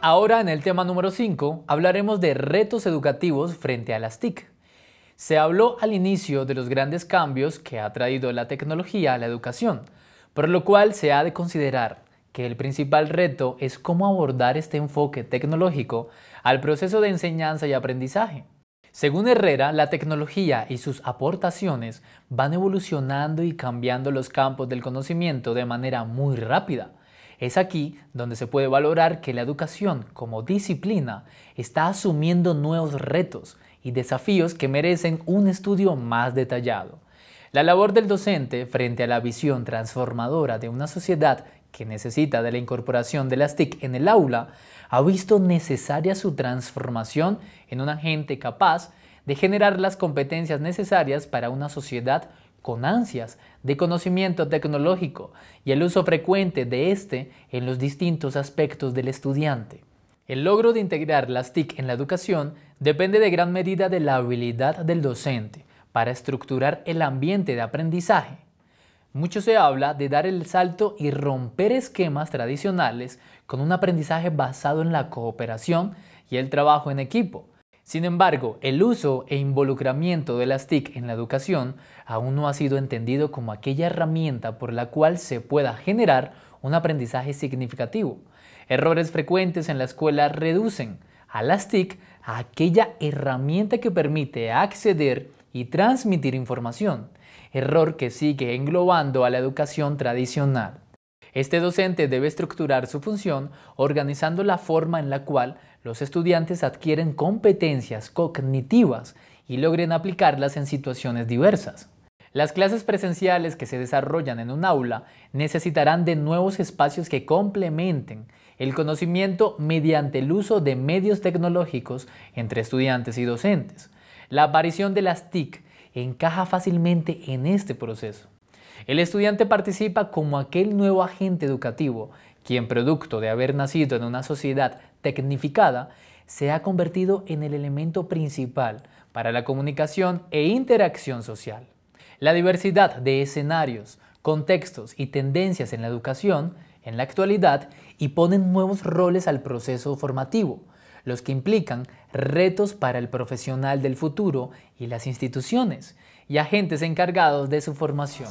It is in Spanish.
Ahora en el tema número 5 hablaremos de retos educativos frente a las TIC. Se habló al inicio de los grandes cambios que ha traído la tecnología a la educación, por lo cual se ha de considerar que el principal reto es cómo abordar este enfoque tecnológico al proceso de enseñanza y aprendizaje. Según Herrera, la tecnología y sus aportaciones van evolucionando y cambiando los campos del conocimiento de manera muy rápida es aquí donde se puede valorar que la educación como disciplina está asumiendo nuevos retos y desafíos que merecen un estudio más detallado. La labor del docente frente a la visión transformadora de una sociedad que necesita de la incorporación de las TIC en el aula ha visto necesaria su transformación en un agente capaz de generar las competencias necesarias para una sociedad con ansias de conocimiento tecnológico y el uso frecuente de este en los distintos aspectos del estudiante. El logro de integrar las TIC en la educación depende de gran medida de la habilidad del docente para estructurar el ambiente de aprendizaje. Mucho se habla de dar el salto y romper esquemas tradicionales con un aprendizaje basado en la cooperación y el trabajo en equipo, sin embargo, el uso e involucramiento de las TIC en la educación aún no ha sido entendido como aquella herramienta por la cual se pueda generar un aprendizaje significativo. Errores frecuentes en la escuela reducen a las TIC a aquella herramienta que permite acceder y transmitir información, error que sigue englobando a la educación tradicional. Este docente debe estructurar su función organizando la forma en la cual los estudiantes adquieren competencias cognitivas y logren aplicarlas en situaciones diversas. Las clases presenciales que se desarrollan en un aula necesitarán de nuevos espacios que complementen el conocimiento mediante el uso de medios tecnológicos entre estudiantes y docentes. La aparición de las TIC encaja fácilmente en este proceso. El estudiante participa como aquel nuevo agente educativo, quien producto de haber nacido en una sociedad tecnificada, se ha convertido en el elemento principal para la comunicación e interacción social. La diversidad de escenarios, contextos y tendencias en la educación en la actualidad y ponen nuevos roles al proceso formativo, los que implican retos para el profesional del futuro y las instituciones y agentes encargados de su formación.